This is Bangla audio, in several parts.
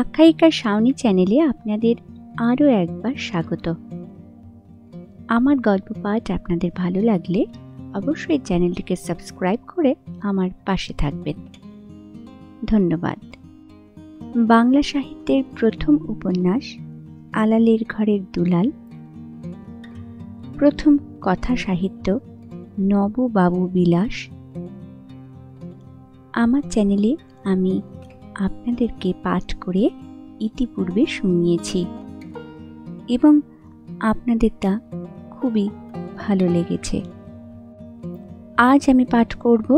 আখ্যায়িকা সাউনি চ্যানেলে আপনাদের আরও একবার স্বাগত আমার গল্প পাঠ আপনাদের ভালো লাগলে অবশ্যই চ্যানেলটিকে সাবস্ক্রাইব করে আমার পাশে থাকবেন ধন্যবাদ বাংলা সাহিত্যের প্রথম উপন্যাস আলালের ঘরের দুলাল প্রথম কথা সাহিত্য নববাবু বিলাস আমার চ্যানেলে আমি আপনাদেরকে পাঠ করে ইতিপূর্বে শুনিয়েছি এবং আপনাদের তা খুবই ভালো লেগেছে আজ আমি পাঠ করব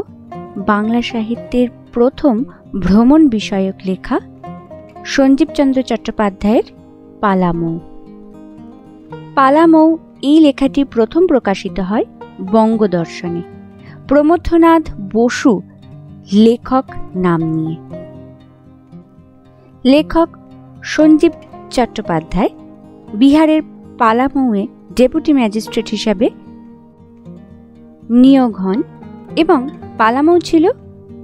বাংলা সাহিত্যের প্রথম ভ্রমণ বিষয়ক লেখা সঞ্জীবচন্দ্র চট্টোপাধ্যায়ের পালামৌ পালামৌ এই লেখাটি প্রথম প্রকাশিত হয় বঙ্গদর্শনে প্রমথনাথ বসু লেখক নাম নিয়ে লেখক সঞ্জীব চট্টোপাধ্যায় বিহারের পালামৌয়ে ডেপুটি ম্যাজিস্ট্রেট হিসাবে নিয়োগ হন এবং পালামৌ ছিল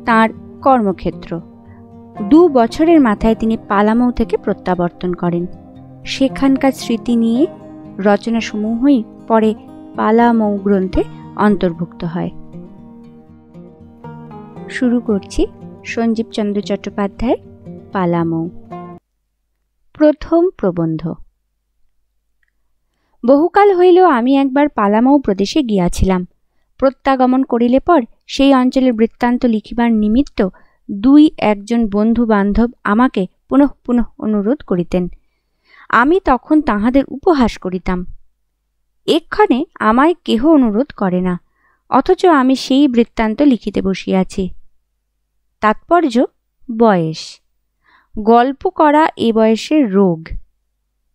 তার কর্মক্ষেত্র দু বছরের মাথায় তিনি পালামৌ থেকে প্রত্যাবর্তন করেন সেখানকার স্মৃতি নিয়ে রচনাসমূহই পরে পালামৌ গ্রন্থে অন্তর্ভুক্ত হয় শুরু করছি সঞ্জীবচন্দ্র চট্টোপাধ্যায়ের পালামৌ প্রথম প্রবন্ধ বহুকাল হইল আমি একবার পালামৌ প্রদেশে গিয়াছিলাম প্রত্যাগমন করিলে পর সেই অঞ্চলের বৃত্তান্ত লিখিবার নিমিত্ত দুই একজন বন্ধু বান্ধব আমাকে পুনঃ পুনঃ অনুরোধ করিতেন আমি তখন তাহাদের উপহাস করিতাম এক্ষণে আমায় কেহ অনুরোধ করে না অথচ আমি সেই বৃত্তান্ত লিখিতে বসিয়াছি তাৎপর্য বয়স গল্প করা এ বয়সের রোগ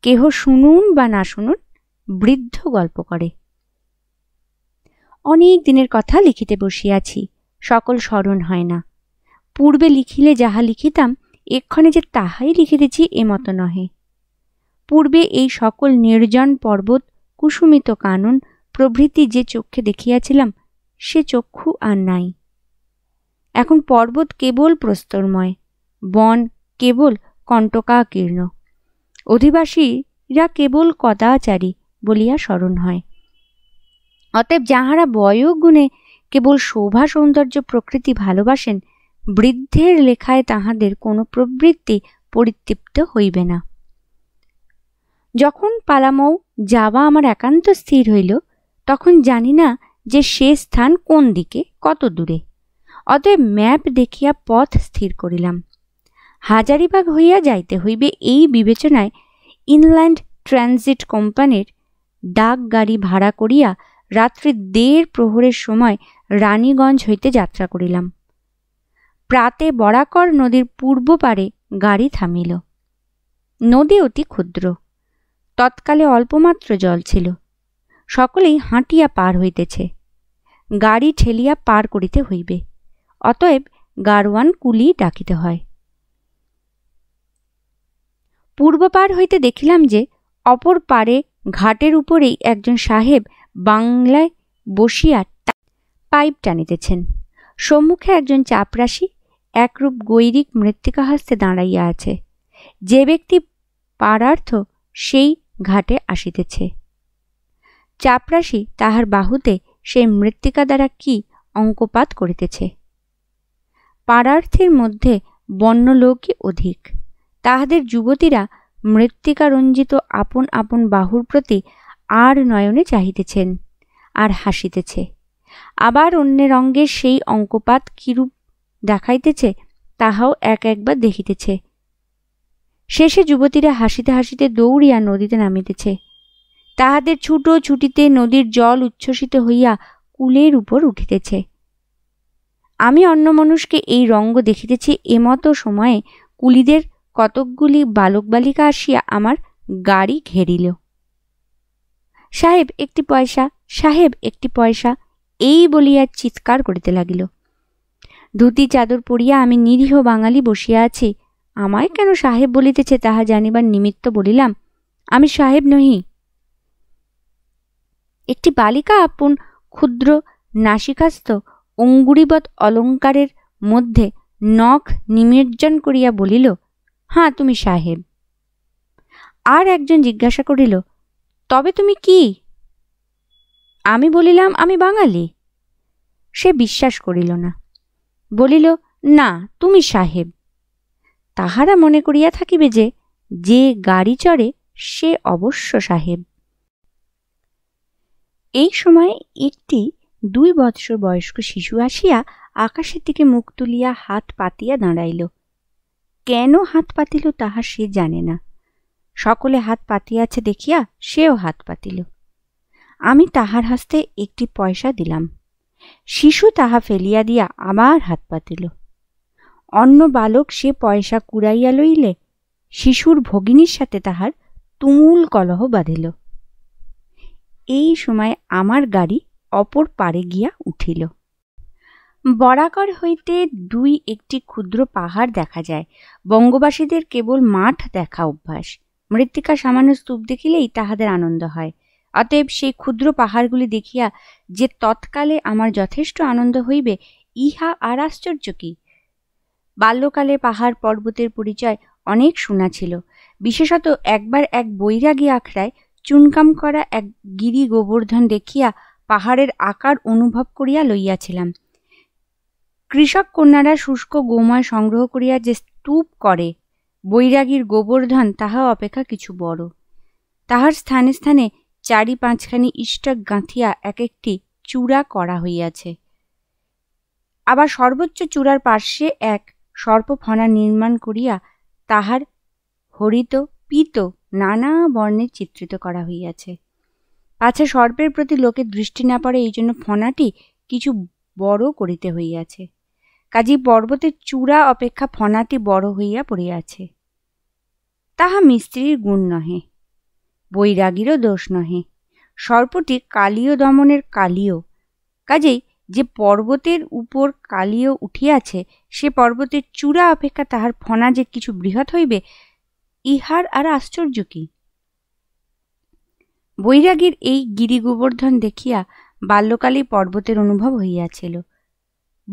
কেহ শুনুন বা না শুনুন বৃদ্ধ গল্প করে অনেক দিনের কথা লিখিতে বসিয়াছি সকল স্মরণ হয় না পূর্বে লিখিলে যাহা লিখিতাম এক্ষণে যে তাহাই লিখিতেছি এ মতো নহে পূর্বে এই সকল নির্জন পর্বত কুসুমিত কানুন প্রভৃতি যে চক্ষে দেখিয়াছিলাম সে চক্ষু আর নাই এখন পর্বত কেবল প্রস্তরময় বন কেবল কণ্টকাকীর্ণ অধিবাসীরা কেবল কদাচারী বলিয়া স্মরণ হয় অতএব যাহারা বয়োগুণে কেবল শোভা সৌন্দর্য প্রকৃতি ভালোবাসেন বৃদ্ধের লেখায় তাহাদের কোনো প্রবৃত্তি পরিতৃপ্ত হইবে না যখন পালামৌ যাওয়া আমার একান্ত স্থির হইল তখন জানি না যে সে স্থান কোন দিকে কত দূরে অতএব ম্যাপ দেখিয়া পথ স্থির করিলাম হাজারিবাগ হইয়া যাইতে হইবে এই বিবেচনায় ইনল্যান্ড ট্রানজিট কোম্পানির ডাক গাড়ি ভাড়া করিয়া রাত্রি দেড় প্রহরের সময় রানীগঞ্জ হইতে যাত্রা করিলাম প্রাতে বরাকর নদীর পূর্ব পারে গাড়ি থামিল নদী অতি ক্ষুদ্র তৎকালে অল্পমাত্র জল ছিল সকলেই হাঁটিয়া পার হইতেছে গাড়ি ঠেলিয়া পার করিতে হইবে অতএব গারোয়ান কুলি ডাকিতে হয় পূর্ব পার হইতে দেখিলাম যে অপর পারে ঘাটের উপরেই একজন সাহেব বাংলায় বসিয়া পাইপ টানিতেছেন সম্মুখে একজন চাপরাশি একরূপ গৈরিক মৃত্তিকা হাস্তে দাঁড়াইয়া আছে যে ব্যক্তি পারার্থ সেই ঘাটে আসিতেছে চাপরাশি তাহার বাহুতে সেই মৃত্তিকা দ্বারা কি অঙ্কপাত করিতেছে পারার্থের মধ্যে বন্যলোকই অধিক তাহাদের যুবতীরা মৃত্তিকারঞ্জিত আপন আপন বাহুর প্রতি আর নয়নে চাহিতেছেন আর হাসিতেছে আবার অন্যের অঙ্গে সেই অঙ্কপাত কিরূপ দেখাইতেছে তাহাও এক একবার দেখিতেছে শেষে যুবতীরা হাসিতে হাসিতে দৌড়িয়া নদীতে নামিতেছে তাহাদের ছুটো ছুটিতে নদীর জল উচ্ছ্বসিত হইয়া কুলের উপর উঠিতেছে আমি অন্য মানুষকে এই রঙ্গ দেখিতেছি এমতো সময়ে কুলিদের কতকগুলি বালক বালিকা আসিয়া আমার গাড়ি ঘেরিল সাহেব একটি পয়সা সাহেব একটি পয়সা এই বলিয়া চিৎকার করিতে লাগিল ধুতি চাদর পরিয়া আমি নিরীহ বাঙালি বসিয়া আছি আমায় কেন সাহেব বলিতেছে তাহা জানিবার নিমিত্ত বলিলাম আমি সাহেব নহি একটি বালিকা আপন ক্ষুদ্র নাসিকাস্ত অঙ্গুরিবৎ অলঙ্কারের মধ্যে নখ নিমজ্জন করিয়া বলিল হ্যাঁ তুমি সাহেব আর একজন জিজ্ঞাসা করিল তবে তুমি কি আমি বলিলাম আমি বাঙালি সে বিশ্বাস করিল না বলিল না তুমি সাহেব তাহারা মনে করিয়া থাকিবে যে যে গাড়ি চড়ে সে অবশ্য সাহেব এই সময় একটি দুই বৎসর বয়স্ক শিশু আসিয়া আকাশের দিকে মুখ তুলিয়া হাত পাতিয়া দাঁড়াইল কেন হাত পাতিল তাহা সে জানে না সকলে হাত পাতিয়াছে দেখিয়া সেও হাত পাতিল আমি তাহার হাস্তে একটি পয়সা দিলাম শিশু তাহা ফেলিয়া দিয়া আমার হাত পাতিল অন্য বালক সে পয়সা কুড়াইয়া লইলে শিশুর ভগিনীর সাথে তাহার তুমুল কলহ বাঁধিল এই সময় আমার গাড়ি অপর পারে গিয়া উঠিল বরাকর হইতে দুই একটি ক্ষুদ্র পাহাড় দেখা যায় বঙ্গবাসীদের কেবল মাঠ দেখা অভ্যাস মৃত্তিকা সামান্য স্তূপ দেখিলেই তাহাদের আনন্দ হয় অতএব সেই ক্ষুদ্র পাহাড়গুলি দেখিয়া যে তৎকালে আমার যথেষ্ট আনন্দ হইবে ইহা আর আশ্চর্য কি বাল্যকালে পাহাড় পর্বতের পরিচয় অনেক শোনা ছিল বিশেষত একবার এক বৈরাগী আখড়ায় চুনকাম করা এক গিরি গোবর্ধন দেখিয়া পাহাড়ের আকার অনুভব করিয়া লইয়াছিলাম কৃষক কন্যারা শুষ্ক গোময় সংগ্রহ করিয়া যে স্তূপ করে বৈরাগীর গোবর্ধন তাহা অপেক্ষা কিছু বড় তাহার স্থানে স্থানে চারি পাঁচখানি ইষ্টক গাঁথিয়া এক একটি চূড়া করা হইয়াছে আবার সর্বোচ্চ চূড়ার পার্শ্বে এক সর্পফনা নির্মাণ করিয়া তাহার হরিত পিত নানা বর্ণে চিত্রিত করা হইয়াছে পাছে সর্পের প্রতি লোকের দৃষ্টি না পড়ে এই জন্য ফনাটি কিছু বড় করিতে হইয়াছে কাজী পর্বতের চূড়া অপেক্ষা ফনাটি বড় হইয়া পড়িয়াছে তাহা মিস্ত্রির গুণ নহে বৈরাগীরও দোষ নহে সর্পটি কালীয় দমনের কালীয় কাজেই যে পর্বতের উপর কালীয় উঠিয়াছে সে পর্বতের চূড়া অপেক্ষা তাহার ফনা যে কিছু বৃহৎ হইবে ইহার আর আশ্চর্য কি বৈরাগীর এই গিরিগোবর্ধন দেখিয়া বাল্যকালেই পর্বতের অনুভব হইয়াছিল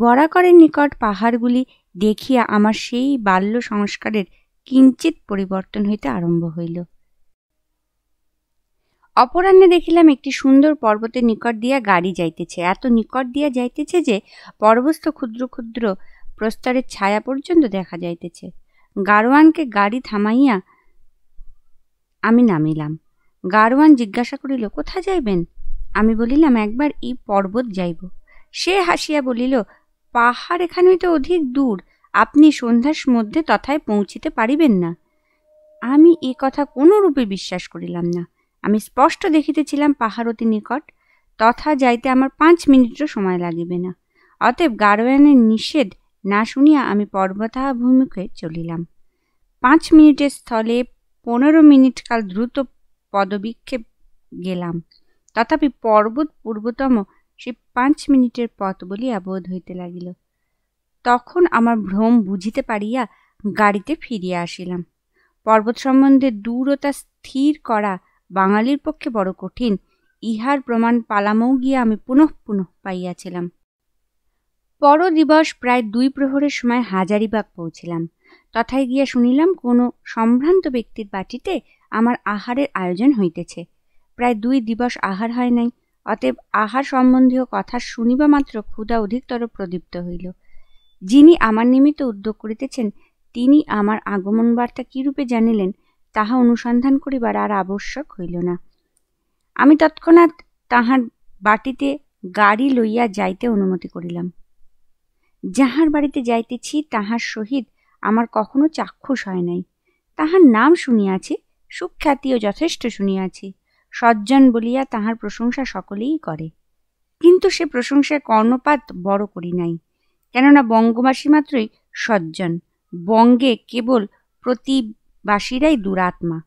বরাকরের নিকট পাহাড়গুলি দেখিয়া আমার সেই বাল্য সংস্কারের কিঞ্চিত পরিবর্তন হইতে আরম্ভ হইল অপরাহ্নে দেখিলাম একটি সুন্দর পর্বতের নিকট দিয়া গাড়ি যাইতেছে এত নিকট দিয়া যাইতেছে যে পর্বস্থ ক্ষুদ্র ক্ষুদ্র প্রস্তরের ছায়া পর্যন্ত দেখা যাইতেছে গারোয়ানকে গাড়ি থামাইয়া আমি নামিলাম গারোয়ান জিজ্ঞাসা করিল কোথা যাইবেন আমি বলিলাম একবার এই পর্বত যাইব সে হাসিয়া বলিল পাহাড় এখান হইতে অধিক দূর আপনি সন্ধ্যার মধ্যে তথায় পৌঁছিতে পারিবেন না আমি এ কথা কোনরূপে বিশ্বাস করিলাম না আমি স্পষ্ট দেখিতেছিলাম পাহাড় অতি নিকট তথা যাইতে আমার পাঁচ মিনিটও সময় লাগিবে না অতএব গারোয়ানের নিষেধ না শুনিয়া আমি পর্বতাভিমুখে চলিলাম পাঁচ মিনিটের স্থলে পনেরো মিনিট কাল দ্রুত পদবিক্ষেপ গেলাম তথাপি পর্বত পূর্বতম সে পাঁচ মিনিটের পথ বলিয়া বোধ হইতে লাগিল তখন আমার ভ্রম বুঝিতে পারিয়া গাড়িতে ফিরিয়া আসিলাম পর্বত সম্বন্ধে দূরতা স্থির করা বাঙালির পক্ষে বড় কঠিন ইহার প্রমাণ পালামও গিয়া আমি পুনঃ পুনঃ পাইয়াছিলাম দিবস প্রায় দুই প্রহরের সময় হাজারিবাগ পৌঁছিলাম তথায় গিয়া শুনিলাম কোনো সম্ভ্রান্ত ব্যক্তির বাটিতে আমার আহারের আয়োজন হইতেছে প্রায় দুই দিবস আহার হয় নাই অতএব আহার সম্বন্ধীয় কথা শুনিবা মাত্র ক্ষুধা অধিকতর প্রদীপ্ত হইল যিনি আমার নিমিত্ত উদ্যোগ করিতেছেন তিনি আমার আগমন বার্তা কিরূপে জানিলেন তাহা অনুসন্ধান করিবার আর আবশ্যক হইল না আমি তৎক্ষণাৎ তাহার বাটিতে গাড়ি লইয়া যাইতে অনুমতি করিলাম যাহার বাড়িতে যাইতেছি তাহার সহিত আমার কখনো চাক্ষুষ হয় নাই তাহার নাম শুনিয়াছি সুখ্যাতিও যথেষ্ট শুনিয়াছি সজ্জন বলিয়া তাহার প্রশংসা সকলেই করে কিন্তু সে প্রশংসায় কর্ণপাত বড় করি নাই কেননা বঙ্গবাসী মাত্রই সজ্জন বঙ্গে কেবল প্রতিবাসীরাই দুরাত্মা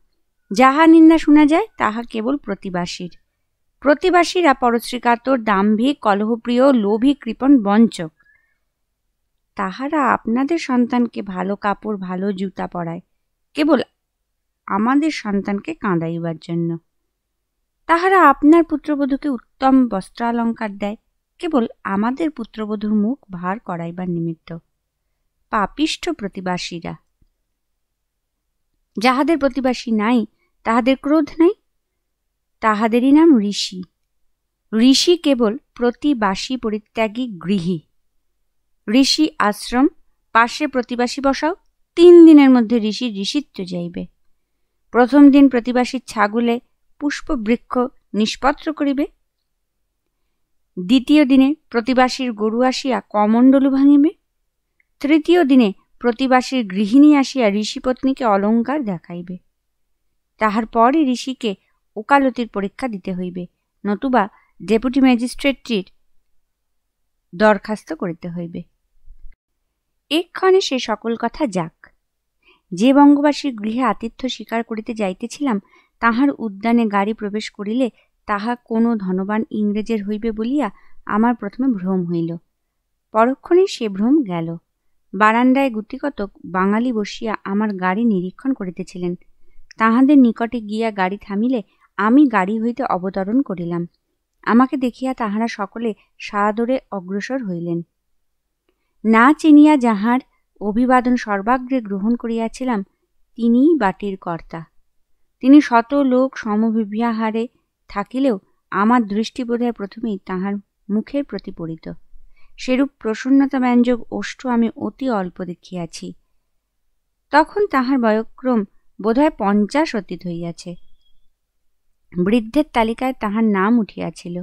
যাহা নিন্দা শোনা যায় তাহা কেবল প্রতিবাসীর প্রতিবাসীরা পরশ্রীকাতর দাম্ভিক কলহপ্রিয় লোভী কৃপণ বঞ্চক তাহারা আপনাদের সন্তানকে ভালো কাপড় ভালো জুতা পরায় কেবল আমাদের সন্তানকে কাঁদাইবার জন্য তাহারা আপনার পুত্রবধূকে উত্তম বস্ত্রালঙ্কার দেয় কেবল আমাদের পুত্রবধূর মুখ ভার করাইবার নিমিত্ত পাপিষ্ঠ প্রতিবাসীরা যাহাদের প্রতিবাসী নাই তাহাদের ক্রোধ নাই তাহাদেরই নাম ঋষি ঋষি কেবল প্রতিবাসী পরিত্যাগী গৃহী ঋষি আশ্রম পাশে প্রতিবাসী বসাও তিন দিনের মধ্যে ঋষি ঋষিত্ব যাইবে প্রথম দিন প্রতিবাসীর ছাগলে পুষ্পবৃক্ষ নিষ্পত্র করিবে দ্বিতীয় দিনে প্রতিবাসীর গরু আসিয়া কমণ্ডলু ভাঙিবে তৃতীয় দিনে প্রতিবাসীর গৃহিণী আসিয়া ঋষিপত্নীকে অলঙ্কার দেখাইবে তাহার পরই ঋষিকে ওকালতির পরীক্ষা দিতে হইবে নতুবা ডেপুটি ম্যাজিস্ট্রেটটির দরখাস্ত করিতে হইবে এক্ষণে সে সকল কথা যাক যে বঙ্গবাসীর গৃহে আতিথ্য স্বীকার করিতে যাইতেছিলাম তাহার উদ্যানে গাড়ি প্রবেশ করিলে তাহা কোনো ধনবান ইংরেজের হইবে বলিয়া আমার প্রথমে ভ্রম হইল পরক্ষণে সে ভ্রম গেল বারান্দায় গুটিকতক বাঙালি বসিয়া আমার গাড়ি নিরীক্ষণ করিতেছিলেন তাহাদের নিকটে গিয়া গাড়ি থামিলে আমি গাড়ি হইতে অবতরণ করিলাম আমাকে দেখিয়া তাহারা সকলে সাদরে অগ্রসর হইলেন না চিনিয়া যাহার অভিবাদন সর্বাগ্রে গ্রহণ করিয়াছিলাম তিনিই বাটির কর্তা তিনি শত লোক সমবিবাহারে থাকিলেও আমার দৃষ্টি বোধহয় প্রথমেই তাহার মুখের প্রতি পড়িত সেরূপ প্রসন্নতা ব্যঞ্জক ওষ্ঠ আমি অতি অল্প দেখিয়াছি তখন তাহার বয়ক্রম বোধহয় পঞ্চাশ অতীত হইয়াছে বৃদ্ধের তালিকায় তাহার নাম উঠিয়াছিল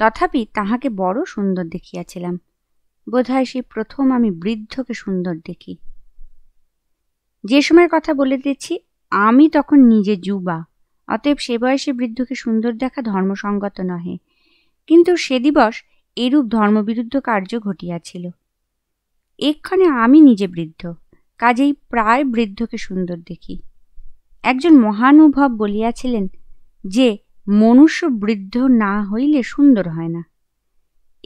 তথাপি তাহাকে বড় সুন্দর দেখিয়াছিলাম বোধহয় সেই প্রথম আমি বৃদ্ধকে সুন্দর দেখি যে সময়ের কথা বলে দিচ্ছি আমি তখন নিজে যুবা অতএব সে বয়সে বৃদ্ধকে সুন্দর দেখা ধর্মসঙ্গত নহে কিন্তু সে দিবস এরূপ ধর্মবিরুদ্ধ কার্য ঘটিয়াছিল এক্ষণে আমি নিজে বৃদ্ধ কাজেই প্রায় বৃদ্ধকে সুন্দর দেখি একজন মহানুভব বলিয়াছিলেন যে মনুষ্য বৃদ্ধ না হইলে সুন্দর হয় না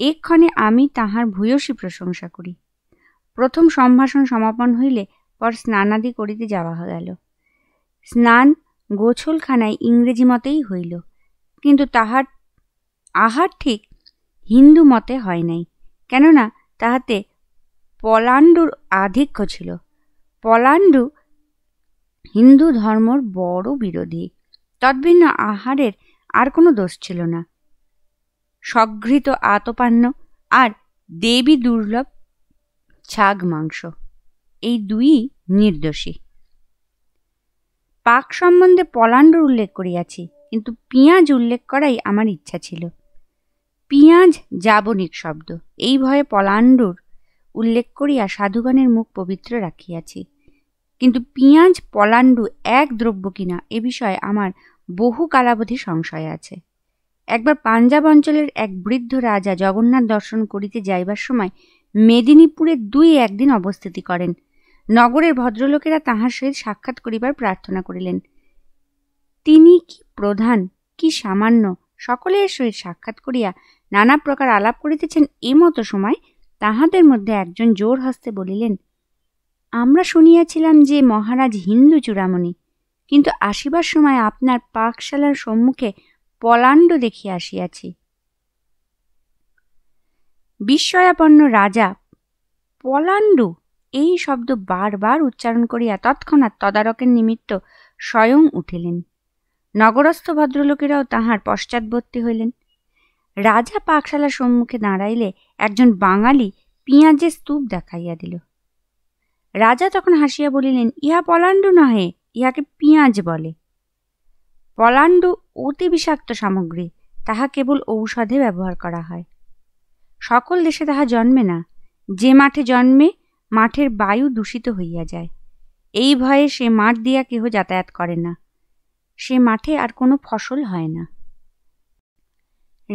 এক্ষণে আমি তাহার ভূয়সী প্রশংসা করি প্রথম সম্ভাষণ সমাপন হইলে পর স্নানাদি করিতে যাওয়া গেল স্নান গোছলখানায় ইংরেজি মতেই হইল কিন্তু তাহার আহার ঠিক হিন্দু মতে হয় নাই কেননা তাহাতে পলাণ্ডুর আধিক্য ছিল পলাণ্ডু হিন্দু ধর্মর বড় বিরোধী তদ্ভিন্ন আহারের আর কোনো দোষ ছিল না সঘৃত আতপান্ন আর দেবী দুর্লভ ছাগ মাংস এই দুই নির্দোষী পাক সম্বন্ধে পলাণ্ডুর উল্লেখ করিয়াছি কিন্তু পিঁয়াজ উল্লেখ করাই আমার ইচ্ছা ছিল পিঁয়াজ যাবনিক শব্দ এই ভয়ে পলাণ্ডুর উল্লেখ করিয়া সাধুগণের মুখ পবিত্র রাখিয়াছি কিন্তু পিঁয়াজ পলাণ্ডু এক দ্রব্য কিনা এ বিষয়ে আমার বহু কালাবধি সংশয় আছে একবার পাঞ্জাব অঞ্চলের এক বৃদ্ধ রাজা জগন্নাথ দর্শন করিতে যাইবার সময় মেদিনীপুরে দুই একদিন অবস্থিতি করেন নগরের ভদ্রলোকেরা তাহার সহিত সাক্ষাৎ করিবার প্রার্থনা করিলেন তিনি কি প্রধান কি সামান্য সকলের সহিত সাক্ষাৎ করিয়া নানা প্রকার আলাপ করিতেছেন এমত মতো সময় তাহাদের মধ্যে একজন জোর হস্তে বলিলেন আমরা শুনিয়াছিলাম যে মহারাজ হিন্দু চূড়ামণি কিন্তু আসিবার সময় আপনার পাকশালার সম্মুখে পলাণ্ড দেখিয়া আসিয়াছি বিস্ময়াপন্ন রাজা পলাণ্ডু এই শব্দ বারবার উচ্চারণ করিয়া তৎক্ষণাৎ তদারকের নিমিত্ত স্বয়ং উঠিলেন নগরস্থ ভদ্রলোকেরাও তাহার পশ্চাৎবর্তী হইলেন রাজা পাকশালার সম্মুখে দাঁড়াইলে একজন বাঙালি পিঁয়াজের স্তূপ দেখাইয়া দিল রাজা তখন হাসিয়া বলিলেন ইহা পলাণ্ডু নহে ইহাকে পিঁয়াজ বলে পলাণ্ডু অতি বিষাক্ত সামগ্রী তাহা কেবল ঔষধে ব্যবহার করা হয় সকল দেশে তাহা জন্মে না যে মাঠে জন্মে মাঠের বায়ু দূষিত হইয়া যায় এই ভয়ে সে মাঠ দিয়া কেহ যাতায়াত করে না সে মাঠে আর কোনো ফসল হয় না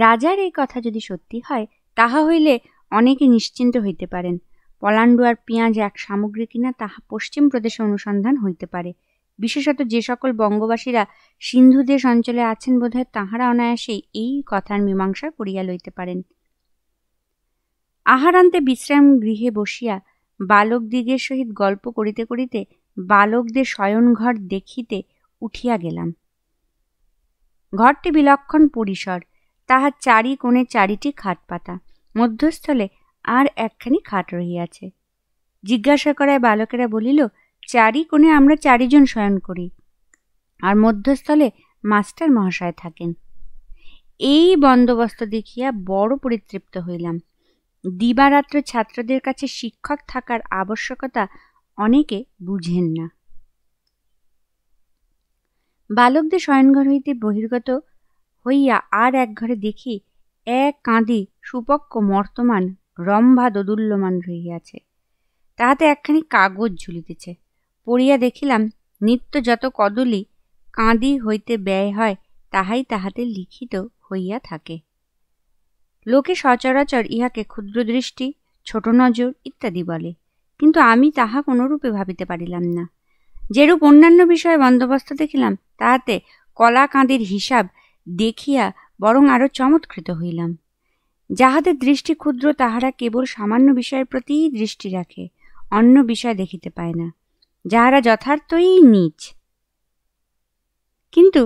রাজার এই কথা যদি সত্যি হয় তাহা হইলে অনেকে নিশ্চিন্ত হইতে পারেন পলাণ্ডু আর পেঁয়াজ এক সামগ্রী কিনা তাহা পশ্চিম প্রদেশে অনুসন্ধান হইতে পারে বিশেষত যে সকল বঙ্গবাসীরা সিন্ধু দেশ অঞ্চলে আছেন বোধহয় তাহারা অনায়াসেই এই কথার মীমাংসা করিয়া লইতে পারেন আহারান্তে বিশ্রাম গৃহে বসিয়া বালকদিগের সহিত গল্প করিতে করিতে বালকদের শয়নঘর দেখিতে উঠিয়া গেলাম ঘরটি বিলক্ষণ পরিসর তাহার চারি কোণে চারিটি খাট পাতা মধ্যস্থলে আর একখানি খাট রহিয়াছে জিজ্ঞাসা করায় বালকেরা বলিল চারি কোণে আমরা চারিজন শয়ন করি আর মধ্যস্থলে মাস্টার মহাশয় থাকেন এই বন্দোবস্ত দেখিয়া বড় পরিতৃপ্ত হইলাম দিবারাত্র ছাত্রদের কাছে শিক্ষক থাকার আবশ্যকতা অনেকে বুঝেন না বালকদের শয়নঘর হইতে বহির্গত হইয়া আর এক ঘরে দেখি এক কাঁদি সুপক্ষ মর্তমান রম্ভা দোদুল্যমান রহিয়াছে তাহাতে একখানি কাগজ ঝুলিতেছে পড়িয়া দেখিলাম নিত্য যত কদলি কাঁদি হইতে ব্যয় হয় তাহাই তাহাতে লিখিত হইয়া থাকে লোকে সচরাচর ইহাকে ক্ষুদ্র দৃষ্টি ছোট নজর ইত্যাদি বলে কিন্তু আমি তাহা কোনোরূপে ভাবিতে পারিলাম না যেরূপ অন্যান্য বিষয়ে বন্দোবস্ত দেখিলাম তাহাতে কলা কাঁদের হিসাব দেখিয়া বরং আরও চমৎকৃত হইলাম যাহাদের দৃষ্টি ক্ষুদ্র তাহারা কেবল সামান্য বিষয়ের প্রতিই দৃষ্টি রাখে অন্য বিষয় দেখিতে পায় না যাহারা যথার্থই নিচ কিন্তু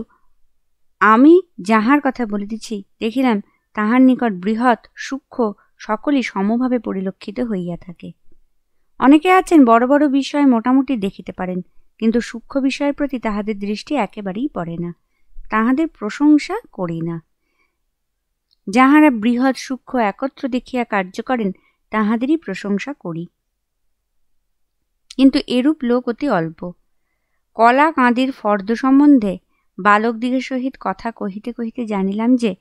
আমি যাহার কথা বলিতেছি দেখিলাম তাহার নিকট বৃহৎ সূক্ষ্ম সকলই সমভাবে পরিলক্ষিত হইয়া থাকে অনেকে আছেন বড় বড় বিষয় মোটামুটি দেখিতে পারেন কিন্তু সূক্ষ্ম বিষয়ের প্রতি তাহাদের দৃষ্টি একেবারেই পড়ে না তাহাদের প্রশংসা করি না যাহারা বৃহৎ সূক্ষ্ম একত্র দেখিয়া কার্য করেন তাহাদেরই প্রশংসা করি কিন্তু এরূপ লোক অতি অল্প কলা কাঁদির ফর্দ সম্বন্ধে বালকদিগের সহিত কথা কহিতে কহিতে জানিলাম যে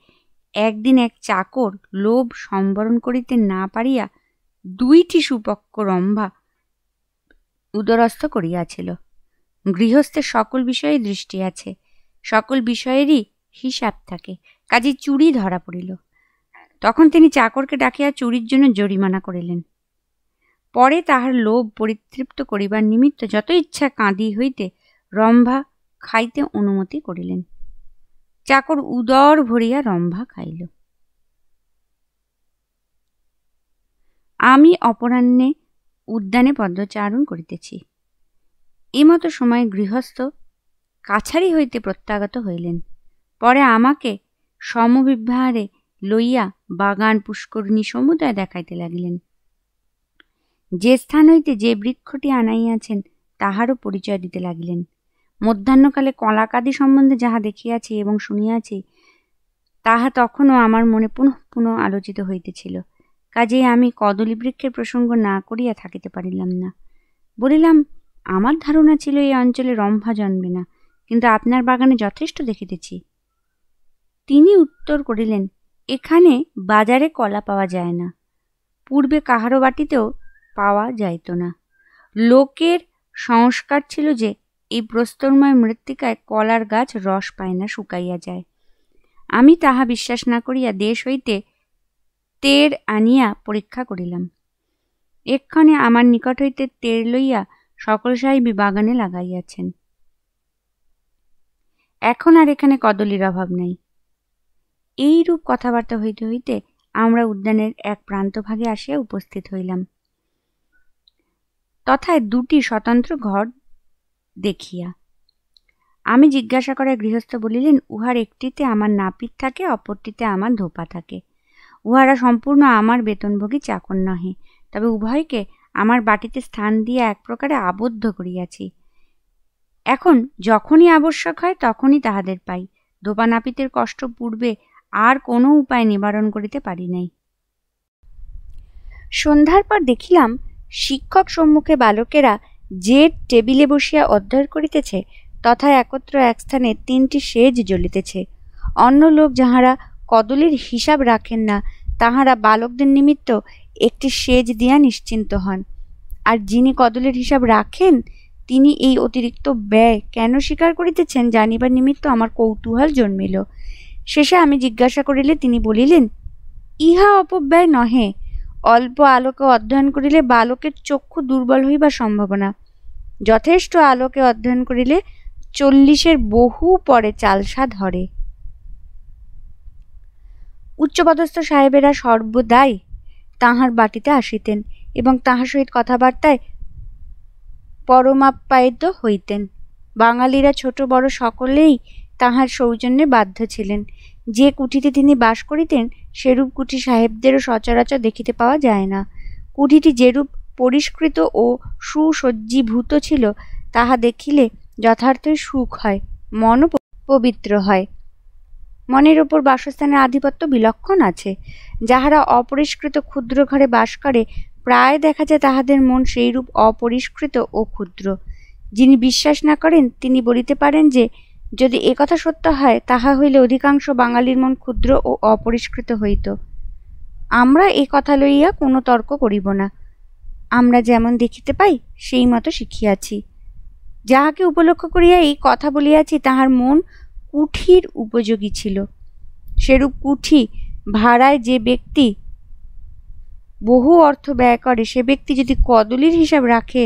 একদিন এক চাকর লোভ সম্বরণ করিতে না পারিয়া দুইটি সুপক্ষ রম্ভা উদরস্থ করিয়াছিল গৃহস্থের সকল বিষয়ে দৃষ্টি আছে সকল বিষয়েরই হিসাব থাকে কাজে চুরি ধরা পড়িল তখন তিনি চাকরকে ডাকিয়া চুরির জন্য জরিমানা করিলেন পরে তাহার লোভ পরিতৃপ্ত করিবার নিমিত্ত যত ইচ্ছা কাঁদি হইতে রম্ভা খাইতে অনুমতি করিলেন চাকর উদর ভরিয়া রম্ভা খাইল আমি অপরাহ্নে উদ্যানে পদ্মচারণ করিতেছি এমত সময় গৃহস্থ কাছারি হইতে প্রত্যাগত হইলেন পরে আমাকে সমবিভারে লইয়া বাগান পুষ্করিণী সমুদয় দেখাইতে লাগিলেন যে স্থান হইতে যে বৃক্ষটি আনাইয়াছেন তাহারও পরিচয় দিতে লাগিলেন মধ্যাহ্নকালে কলাকাদি সম্বন্ধে যাহা দেখিয়াছি এবং শুনিয়াছি তাহা তখনও আমার মনে পুনঃ পুনঃ আলোচিত হইতেছিল কাজেই আমি কদলী বৃক্ষের প্রসঙ্গ না করিয়া থাকিতে পারিলাম না বলিলাম আমার ধারণা ছিল এই অঞ্চলে রম্ভা জন্মে না কিন্তু আপনার বাগানে যথেষ্ট দেখিতেছি তিনি উত্তর করিলেন এখানে বাজারে কলা পাওয়া যায় না পূর্বে কাহারো বাটিতেও পাওয়া যাইত না লোকের সংস্কার ছিল যে এই প্রস্তরময় মৃত্তিকায় কলার গাছ রস পায় না শুকাইয়া যায় আমি তাহা বিশ্বাস না করিয়া দেশ হইতে তের আনিয়া পরীক্ষা করিলাম এক্ষণে আমার নিকট হইতে তের লইয়া সকল সাহেবী বাগানে লাগাইয়াছেন এখন আর এখানে কদলির অভাব নাই এইরূপ কথাবার্তা হইতে হইতে আমরা উদ্যানের এক প্রান্তভাগে আসিয়া উপস্থিত হইলাম তথায় দুটি স্বতন্ত্র ঘর দেখিয়া আমি জিজ্ঞাসা করে গৃহস্থ বলিলেন উহার একটিতে আমার নাপিত থাকে অপরটিতে আমার ধোপা থাকে উহারা সম্পূর্ণ আমার বেতনভোগী চাকর নহে তবে উভয়কে আমার বাটিতে স্থান দিয়ে এক প্রকারে আবদ্ধ করিয়াছি এখন যখনই আবশ্যক হয় তখনই তাহাদের পাই দোপা নাপিতের কষ্ট পূর্বে আর কোনো উপায় নিবারণ করিতে পারি নাই সন্ধ্যার পর দেখিলাম শিক্ষক সম্মুখে বালকেরা যে টেবিলে বসিয়া অধ্যয়ন করিতেছে তথা একত্র এক স্থানে তিনটি সেজ জ্বলিতেছে অন্য লোক যাহারা কদলির হিসাব রাখেন না তাহারা বালকদের নিমিত্ত একটি সেজ দিয়া নিশ্চিন্ত হন আর যিনি কদলের হিসাব রাখেন তিনি এই অতিরিক্ত ব্যয় কেন স্বীকার করিতেছেন জানিবার নিমিত্ত আমার কৌতূহল জন্মিল শেষে আমি জিজ্ঞাসা করিলে তিনি বলিলেন ইহা অপব্যয় নহে অল্প আলোকে অধ্যয়ন করিলে বালকের চক্ষু দুর্বল হইবার সম্ভাবনা যথেষ্ট আলোকে অধ্যয়ন করিলে চল্লিশের বহু পরে চালসা ধরে উচ্চপদস্থ সাহেবেরা সর্বদাই তাহার বাটিতে আসিতেন এবং তাহার সহিত কথাবার্তায় পরমাপ্যায়িত হইতেন বাঙালিরা ছোট বড় সকলেই তাহার সৌজন্যে বাধ্য ছিলেন যে কুঠিতে তিনি বাস করিতেন সেরূপ কুঠি সাহেবদেরও সচরাচর দেখিতে পাওয়া যায় না কুঠিটি যেরূপ পরিষ্কৃত ও সুসজ্জীভূত ছিল তাহা দেখিলে যথার্থই সুখ হয় মনও পবিত্র হয় মনের ওপর বাসস্থানের আধিপত্য বিলক্ষণ আছে যাহারা অপরিষ্কৃত ক্ষুদ্র ঘরে বাস করে প্রায় দেখা যায় তাহাদের মন সেইরূপ অপরিষ্কৃত ও ক্ষুদ্র যিনি বিশ্বাস না করেন তিনি বলিতে পারেন যে যদি একথা সত্য হয় তাহা হইলে অধিকাংশ বাঙালির মন ক্ষুদ্র ও অপরিষ্কৃত হইত আমরা এ কথা লইয়া কোনো তর্ক করিব না আমরা যেমন দেখিতে পাই সেই মতো শিখিয়াছি যাহাকে উপলক্ষ করিয়া এই কথা বলিয়াছি তাহার মন কুঠির উপযোগী ছিল সেরূপ কুঠি ভাড়ায় যে ব্যক্তি বহু অর্থ ব্যয় করে সে ব্যক্তি যদি কদলির হিসাব রাখে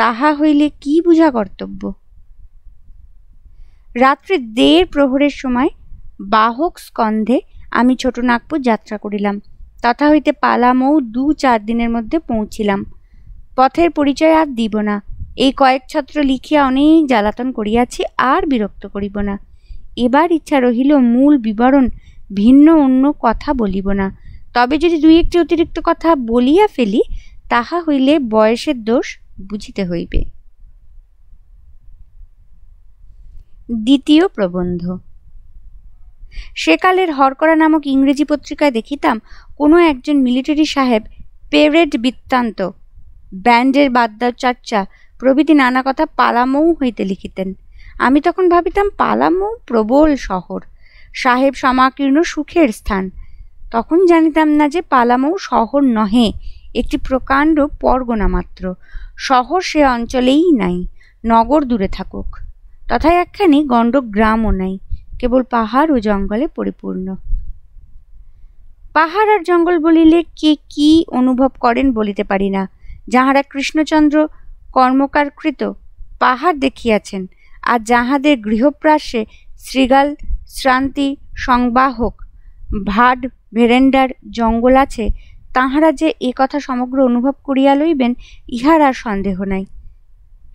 তাহা হইলে কি বুঝা কর্তব্য রাত্রি দেড় প্রহরের সময় বাহক স্কন্ধে আমি ছোট নাগপুর যাত্রা করিলাম তথা হইতে পালামৌ দু চার দিনের মধ্যে পৌঁছিলাম পথের পরিচয় আর দিব না এই কয়েক ছত্র লিখিয়া অনেক জ্বালাতন করিয়াছি আর বিরক্ত করিব না এবার ইচ্ছা রহিল মূল বিবরণ ভিন্ন অন্য কথা বলিব না তবে যদি দুই একটি অতিরিক্ত কথা বলিয়া ফেলি তাহা হইলে বয়সের দোষ বুঝিতে হইবে দ্বিতীয় প্রবন্ধ সেকালের হরকরা নামক ইংরেজি পত্রিকায় দেখিতাম কোনো একজন মিলিটারি সাহেব পেরেড বৃত্তান্ত ব্যান্ডের বাদ্যার চর্চা প্রভৃতি নানা কথা পালামৌ হইতে লিখিতেন আমি তখন ভাবিতাম পালামৌ প্রবল শহর সাহেব সমাকীর্ণ সুখের স্থান তখন জানিতাম না যে পালামৌ শহর নহে একটি প্রকাণ্ড পরগনা মাত্র শহর সে অঞ্চলেই নাই নগর দূরে থাকুক তথা একখানি গণ্ডক গ্রামও নাই কেবল পাহাড় ও জঙ্গলে পরিপূর্ণ পাহাড় আর জঙ্গল বলিলে কে কি অনুভব করেন বলিতে পারি না যাহারা কৃষ্ণচন্দ্র কর্মকারকৃত পাহাড় দেখিয়াছেন আর যাহাদের গৃহপ্রাসে শ্রীগাল শ্রান্তি সংবাহক ভাড ভেরেন্ডার জঙ্গল আছে তাহারা যে এ কথা সমগ্র অনুভব করিয়া লইবেন ইহার আর সন্দেহ নাই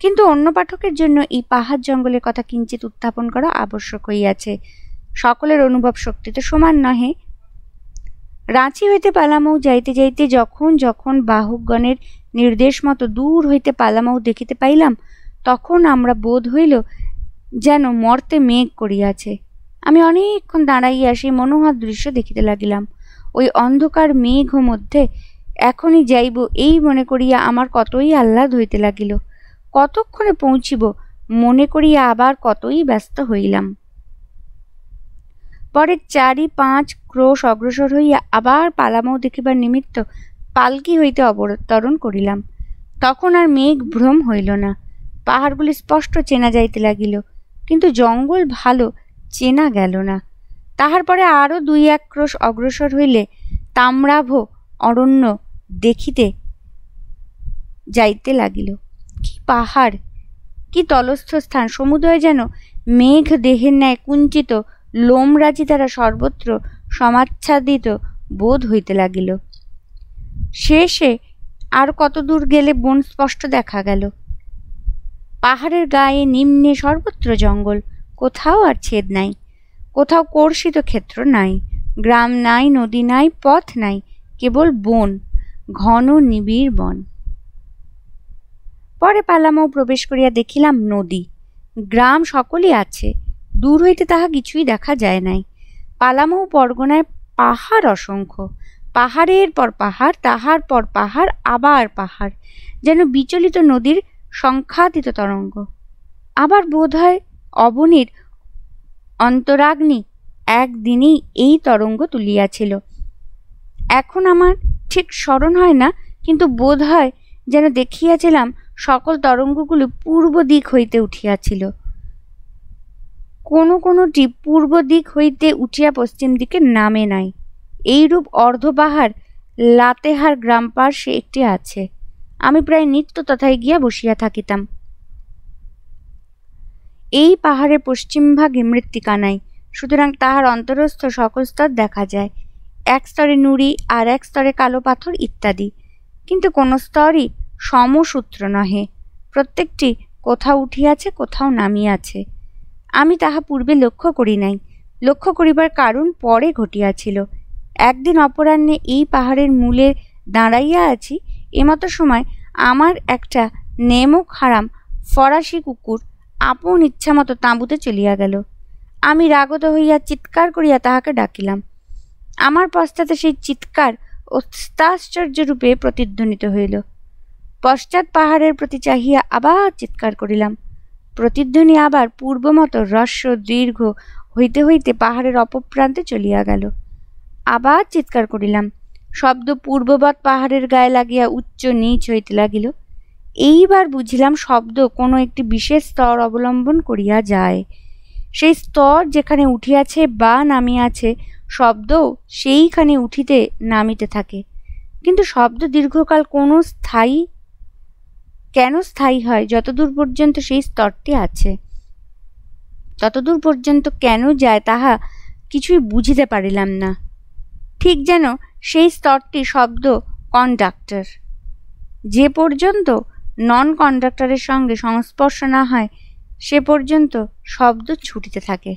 কিন্তু অন্য পাঠকের জন্য এই পাহাড় জঙ্গলের কথা কিঞ্চিত উত্থাপন করা আবশ্যক হইয়াছে সকলের অনুভব শক্তি তো সমান নহে রাঁচি হইতে পালামৌ যাইতে যাইতে যখন যখন বাহকগণের নির্দেশ মতো দূর হইতে পালামৌ দেখিতে পাইলাম তখন আমরা বোধ হইল যেন মর্তে মেঘ করিয়াছে আমি অনেকক্ষণ দাঁড়াইয়া সেই মনোহর দৃশ্য দেখিতে লাগিলাম ওই অন্ধকার মেঘ মধ্যে এখনই যাইব এই মনে করিয়া আমার কতই আহ্লাদ হইতে লাগিল কতক্ষণে পৌঁছিব মনে করিয়া আবার কতই ব্যস্ত হইলাম পরে চারি পাঁচ ক্রোশ অগ্রসর হইয়া আবার পালামৌ দেখিবার নিমিত্ত পালকি হইতে অবতরণ করিলাম তখন আর মেঘ ভ্রম হইল না পাহাড়গুলি স্পষ্ট চেনা যাইতে লাগিল কিন্তু জঙ্গল ভালো চেনা গেল না তাহার পরে আরও দুই এক ক্রোশ অগ্রসর হইলে তাম্রাভ অরণ্য দেখিতে যাইতে লাগিল কি পাহাড় কি তলস্থ স্থান সমুদয় যেন মেঘ দেহের ন্যায় কুঞ্চিত লোমরাজি দ্বারা সর্বত্র সমাচ্ছাদিত বোধ হইতে লাগিল শেষে আর কত দূর গেলে বন স্পষ্ট দেখা গেল পাহাড়ের গায়ে নিম্নে সর্বত্র জঙ্গল কোথাও আর ছেদ নাই কোথাও কর্ষিত ক্ষেত্র নাই গ্রাম নাই নদী নাই পথ নাই কেবল বন ঘন নিবিড় বন পরে পালামও প্রবেশ করিয়া দেখিলাম নদী গ্রাম সকলই আছে দূর হইতে তাহা কিছুই দেখা যায় নাই ও পরগনায় পাহাড় অসংখ্য পাহাড়ের পর পাহাড় তাহার পর পাহাড় আবার পাহাড় যেন বিচলিত নদীর সংখ্যাতীত তরঙ্গ আবার বোধ হয় অবনীর অন্তরাগ্নি একদিনেই এই তরঙ্গ তুলিয়াছিল এখন আমার ঠিক স্মরণ হয় না কিন্তু বোধ হয় যেন দেখিয়াছিলাম সকল তরঙ্গগুলি পূর্ব দিক হইতে উঠিয়াছিল কোনো কোনোটি পূর্ব দিক হইতে উঠিয়া পশ্চিম দিকে নামে নাই এইরূপ অর্ধবাহার লাতেহার গ্রাম পার্শ্বে একটি আছে আমি প্রায় নিত্য তথায় গিয়া বসিয়া থাকিতাম এই পাহাড়ের পশ্চিম ভাগে মৃত্তিকা নাই সুতরাং তাহার অন্তরস্থ সকল স্তর দেখা যায় এক স্তরে নুড়ি আর এক স্তরে কালো পাথর ইত্যাদি কিন্তু কোনো স্তরই সমসূত্র নহে প্রত্যেকটি কোথাও উঠিয়াছে কোথাও নামিয়াছে আমি তাহা পূর্বে লক্ষ্য করি নাই লক্ষ্য করিবার কারণ পরে ঘটিয়াছিল একদিন অপরাহ্নে এই পাহাড়ের মূলে দাঁড়াইয়া আছি এমতো সময় আমার একটা নেমক হারাম ফরাসি কুকুর আপন ইচ্ছামতো তাঁবুতে চলিয়া গেল আমি রাগত হইয়া চিৎকার করিয়া তাহাকে ডাকিলাম আমার পশ্চাতে সেই চিৎকার অস্তাশ্চর্যরূপে প্রতিধ্বনিত হইল পশ্চাৎ পাহাড়ের প্রতি চাহিয়া আবার চিৎকার করিলাম প্রতিধ্বনি আবার পূর্বমতো রস্য দীর্ঘ হইতে হইতে পাহাড়ের অপপ্রান্তে চলিয়া গেল আবার চিৎকার করিলাম শব্দ পূর্ববৎ পাহাড়ের গায়ে লাগিয়া উচ্চ নিচ হইতে লাগিল এইবার বুঝিলাম শব্দ কোনো একটি বিশেষ স্তর অবলম্বন করিয়া যায় সেই স্তর যেখানে উঠিয়াছে বা নামিয়াছে শব্দ সেইখানে উঠিতে নামিতে থাকে কিন্তু শব্দ দীর্ঘকাল কোনো স্থায়ী কেন স্থায়ী হয় যতদূর পর্যন্ত সেই স্তরটি আছে ততদূর পর্যন্ত কেন যায় তাহা কিছুই বুঝিতে পারিলাম না ঠিক যেন সেই স্তরটি শব্দ কন্ডাক্টর যে পর্যন্ত নন কন্ডাক্টরের সঙ্গে সংস্পর্শ না হয় সে পর্যন্ত শব্দ ছুটিতে থাকে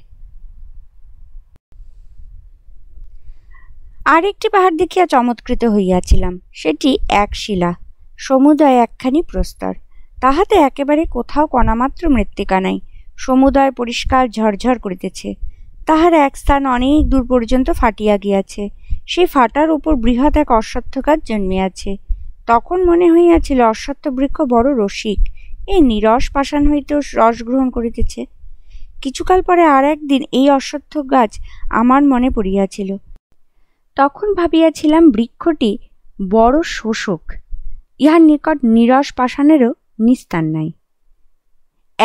আরেকটি পাহাড় দেখিয়া চমৎকৃত হইয়াছিলাম সেটি এক শিলা সমুদয় একখানি প্রস্তর তাহাতে একেবারে কোথাও কণামাত্র মৃত্তিকা নাই সমুদয় পরিষ্কার ঝরঝর করিতেছে তাহার এক স্থান অনেক দূর পর্যন্ত ফাটিয়া গিয়াছে সেই ফাটার উপর বৃহৎ এক অসত্য গাছ জন্মিয়াছে তখন মনে হইয়াছিল অশ্বত্থ বৃক্ষ বড় রসিক এই নিরস পাষাণ হইতেও রস গ্রহণ করিতেছে কিছুকাল পরে আর একদিন এই অশ্বত্থ গাছ আমার মনে পড়িয়াছিল তখন ভাবিয়াছিলাম বৃক্ষটি বড় শোষক ইহার নিকট নিরস পাষাণেরও নিস্তার নাই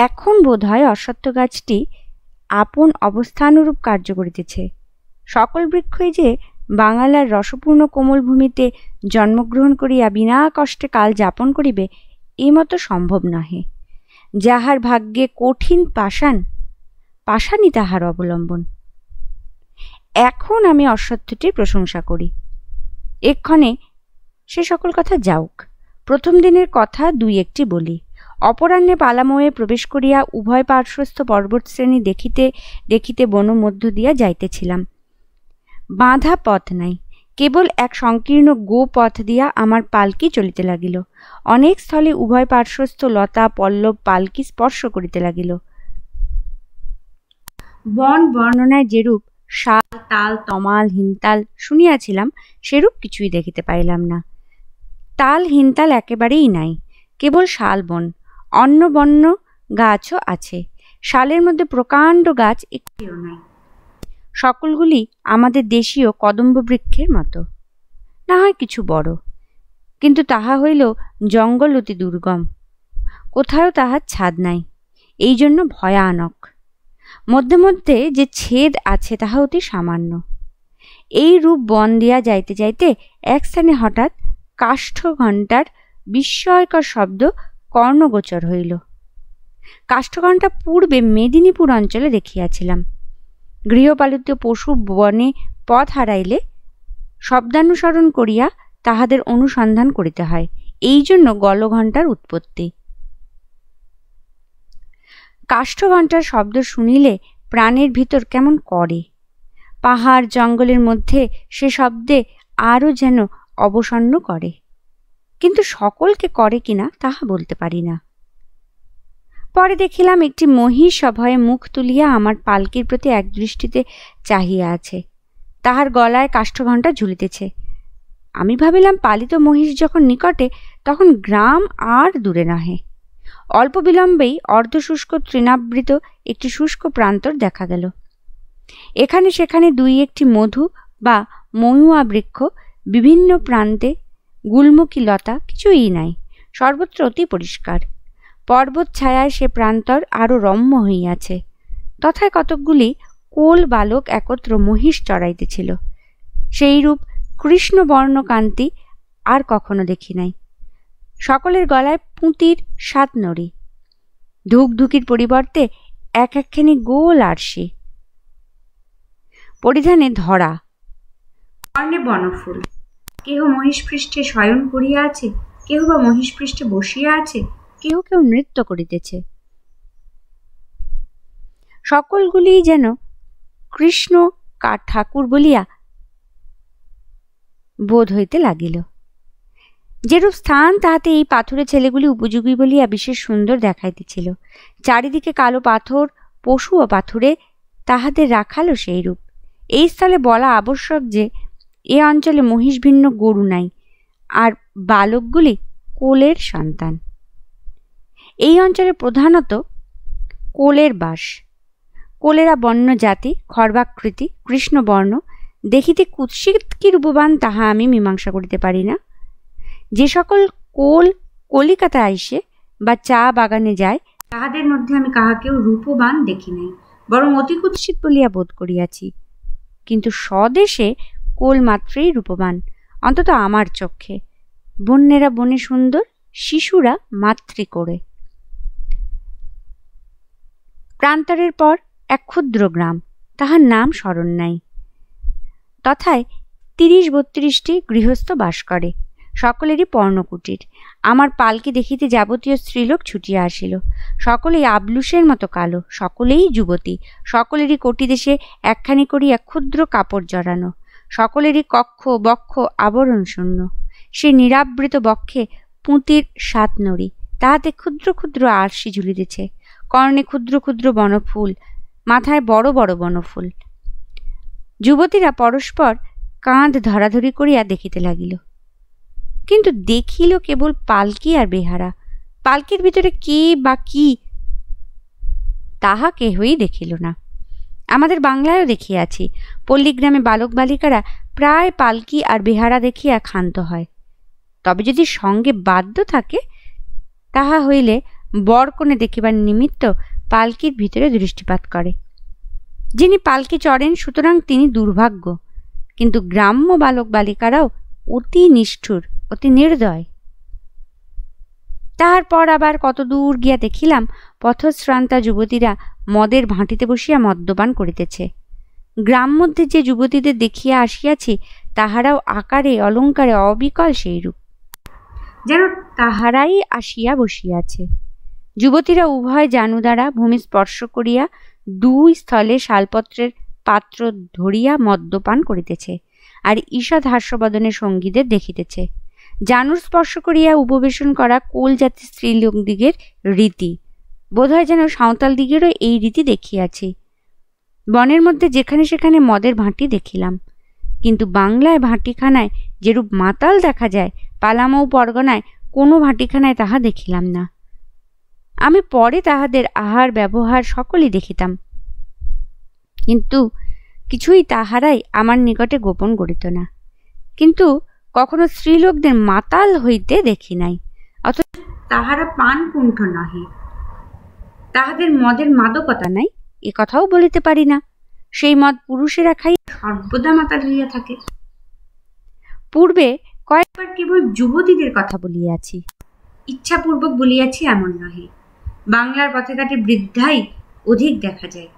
এখন বোধ হয় অসত্য গাছটি আপন অবস্থানুরূপ কার্য করিতেছে সকল বৃক্ষই যে বাঙালার রসপূর্ণ কোমল ভূমিতে জন্মগ্রহণ করিয়া বিনা কষ্টে কাল যাপন করিবে এই মতো সম্ভব নহে যাহার ভাগ্যে কঠিন পাষাণ পাষাণই তাহার অবলম্বন এখন আমি অসত্যটির প্রশংসা করি এক্ষণে সে সকল কথা যাওক প্রথম দিনের কথা দুই একটি বলি অপরাহ্নে পালাময়ে প্রবেশ করিয়া উভয় পার্শ্বস্থ পর্বতশ্রেণী দেখিতে দেখিতে বন মধ্য দিয়া যাইতেছিলাম বাঁধা পথ নাই কেবল এক সংকীর্ণ গো পথ দিয়া আমার পালকি চলিতে লাগিল অনেক স্থলে উভয় পার্শ্বস্থ লতা পল্লব পালকি স্পর্শ করিতে লাগিল বন বর্ণনায় যেরূপ শাল তাল তমাল হিনতাল শুনিয়াছিলাম সেরূপ কিছুই দেখিতে পাইলাম না তাল হিনতাল একেবারেই নাই কেবল শালবন অন্য বন্য গাছও আছে শালের মধ্যে প্রকাণ্ড গাছ একটিও নাই সকলগুলি আমাদের দেশীয় কদম্ব বৃক্ষের মতো না হয় কিছু বড় কিন্তু তাহা হইল জঙ্গল অতি দুর্গম কোথাও তাহার ছাদ নাই এই জন্য ভয়ানক মধ্যে মধ্যে যে ছেদ আছে তাহা অতি সামান্য এই রূপ বন দিয়া যাইতে যাইতে এক স্থানে হঠাৎ কাষ্ঠ ঘণ্টার বিস্ময়কর শব্দ কর্ণগোচর হইল কাষ্ঠঘণ্টা পূর্বে মেদিনীপুর অঞ্চলে দেখিয়াছিলাম গৃহপালিত পশু বনে পথ হারাইলে শব্দানুসরণ করিয়া তাহাদের অনুসন্ধান করিতে হয় এই জন্য গলঘণ্টার উৎপত্তি কাষ্ঠঘণ্টার শব্দ শুনিলে প্রাণের ভিতর কেমন করে পাহাড় জঙ্গলের মধ্যে সে শব্দে আরও যেন অবসন্ন করে কিন্তু সকলকে করে কিনা তাহা বলতে পারি না পরে দেখিলাম একটি মহিষ সভায় মুখ তুলিয়া আমার পালকির প্রতি একদৃষ্টিতে চাহিয়া আছে তাহার গলায় কাষ্ঠঘণ্টা ঝুলিতেছে আমি ভাবিলাম পালিত মহিষ যখন নিকটে তখন গ্রাম আর দূরে নহে অল্প বিলম্বেই অর্ধশুষ্ক তৃণাবৃত একটি শুষ্ক প্রান্তর দেখা গেল এখানে সেখানে দুই একটি মধু বা ময়ুয়া বৃক্ষ বিভিন্ন প্রান্তে গুলমুখী লতা কিছুই নাই সর্বত্র অতি পরিষ্কার পর্বত ছায়ায় সে প্রান্তর আরও রম্য হইয়াছে তথায় কতকগুলি কোল বালক একত্র মহিষ চড়াইতেছিল সেইরূপ কৃষ্ণবর্ণ কান্তি আর কখনো দেখি নাই সকলের গলায় পুঁতির সাত নড়ি ধুকধুকির পরিবর্তে এক একখানি গোল আরশি পরিধানে ধরা কর্ণে বনফুল কেহ মহিষপৃষ্ঠে শয়ন করিয়া আছে কেহ বা মহিষপৃষ্ঠে বসিয়া আছে কেহ কেউ নৃত্য করিতেছে সকলগুলি যেন কৃষ্ণ কা ঠাকুর বলিয়া বোধ হইতে লাগিল যেরূপ স্থান তাহাতে এই পাথরের ছেলেগুলি উপযোগী বলিয়া বিশেষ সুন্দর দেখাইতেছিল চারিদিকে কালো পাথর পশু ও পাথরে তাহাদের রাখালো সেই রূপ এই স্থলে বলা আবশ্যক যে এ অঞ্চলে মহিষ ভিন্ন গরু নাই আর বালকগুলি কোলের সন্তান এই অঞ্চলে প্রধানত কোলের বাস কোলেরা বন্য জাতি খর্বাকৃতি কৃষ্ণবর্ণ দেখিতে কুৎসিত কি রূপবান তাহা আমি মীমাংসা করিতে পারি না যে সকল কোল কলিকাতা আইসে বা চা বাগানে যায় তাহাদের মধ্যে আমি কাহাকেও রূপবান দেখি নাই বরং অতি কুৎসিত বলিয়া বোধ করিয়াছি কিন্তু স্বদেশে কোলমাত্রেই রূপবান অন্তত আমার চক্ষে বন্যেরা বনে সুন্দর শিশুরা মাতৃ করে প্রান্তরের পর এক ক্ষুদ্র গ্রাম তাহার নাম স্মরণ নাই তথায় তিরিশ বত্রিশটি গৃহস্থ বাস করে সকলেরই পর্ণকুটির আমার পালকে দেখিতে যাবতীয় স্ত্রীলোক ছুটিয়া আসিল সকলেই আবলুসের মতো কালো সকলেই যুবতী সকলেরই কোটি দেশে একখানি করিয়া ক্ষুদ্র কাপড় জড়ানো সকলেরই কক্ষ বক্ষ আবরণ শূন্য সে নিরাবৃত বক্ষে পুঁতির সাত নড়ি তাহাতে ক্ষুদ্র ক্ষুদ্র আরশি ঝুলিতেছে কর্ণে ক্ষুদ্র ক্ষুদ্র বনফুল মাথায় বড় বড় বনফুল যুবতীরা পরস্পর কাঁধ ধরাধরি করিয়া দেখিতে লাগিল কিন্তু দেখিল কেবল পালকি আর বেহারা পালকির ভিতরে কে বা কি তাহা কেহই দেখিল না আমাদের বাংলায়ও দেখিয়াছি পল্লীগ্রামে বালক বালিকারা প্রায় পালকি আর বেহারা দেখিয়া ক্ষান্ত হয় তবে যদি সঙ্গে বাদ্য থাকে তাহা হইলে বরকনে দেখিবার নিমিত্ত পালকির ভিতরে দৃষ্টিপাত করে যিনি পালকি চড়েন সুতরাং তিনি দুর্ভাগ্য কিন্তু গ্রাম্য বালক বালিকারাও অতি নিষ্ঠুর অতি নির্দয় তারপর আবার কত দূর গিয়া দেখিলাম পথশ্রান্তা যুবতীরা মদের ভাঁটিতে বসিয়া মদ্যপান করিতেছে গ্রাম মধ্যে যে যুবতীদের দেখিয়া আসিয়াছি তাহারাও আকারে অলঙ্কারে অবিকল সেইরূপ যেন তাহারাই আসিয়া বসিয়াছে যুবতীরা উভয় জানু দ্বারা ভূমি স্পর্শ করিয়া দুই স্থলে শালপত্রের পাত্র ধরিয়া মদ্যপান করিতেছে আর ঈষৎ হাস্যবদনে সঙ্গীদের দেখিতেছে জানুর স্পর্শ করিয়া উপবেশন করা কোল স্ত্রীলোক স্ত্রীলোকদিগের রীতি বোধ হয় যেন সাঁওতাল দিগেরও এই রীতি দেখিয়াছি বনের মধ্যে যেখানে সেখানে মদের ভাঁটি দেখিলাম কিন্তু বাংলায় ভাঁটিখানায় যেরূপ মাতাল দেখা যায় পালামৌ পরগনায় কোনো ভাঁটিখানায় তাহা দেখিলাম না আমি পরে তাহাদের আহার ব্যবহার সকলই দেখিতাম কিন্তু কিছুই তাহারাই আমার নিকটে গোপন করিত না কিন্তু কখনো স্ত্রীলোকদের মাতাল হইতে দেখি নাই অথচ তাহারা পান কুণ্ঠ নহে তাহাদের মদের মাদকতা নাই এ কথাও বলিতে পারি না সেই মদ পুরুষেরা খাই সর্বদা মাতাল হইয়া থাকে পূর্বে কয়েকবার কেবল যুবতীদের কথা বলিয়াছি ইচ্ছাপূর্বক বলিয়াছি এমন নহে বাংলার পথে ঘাটে বৃদ্ধাই অধিক দেখা যায়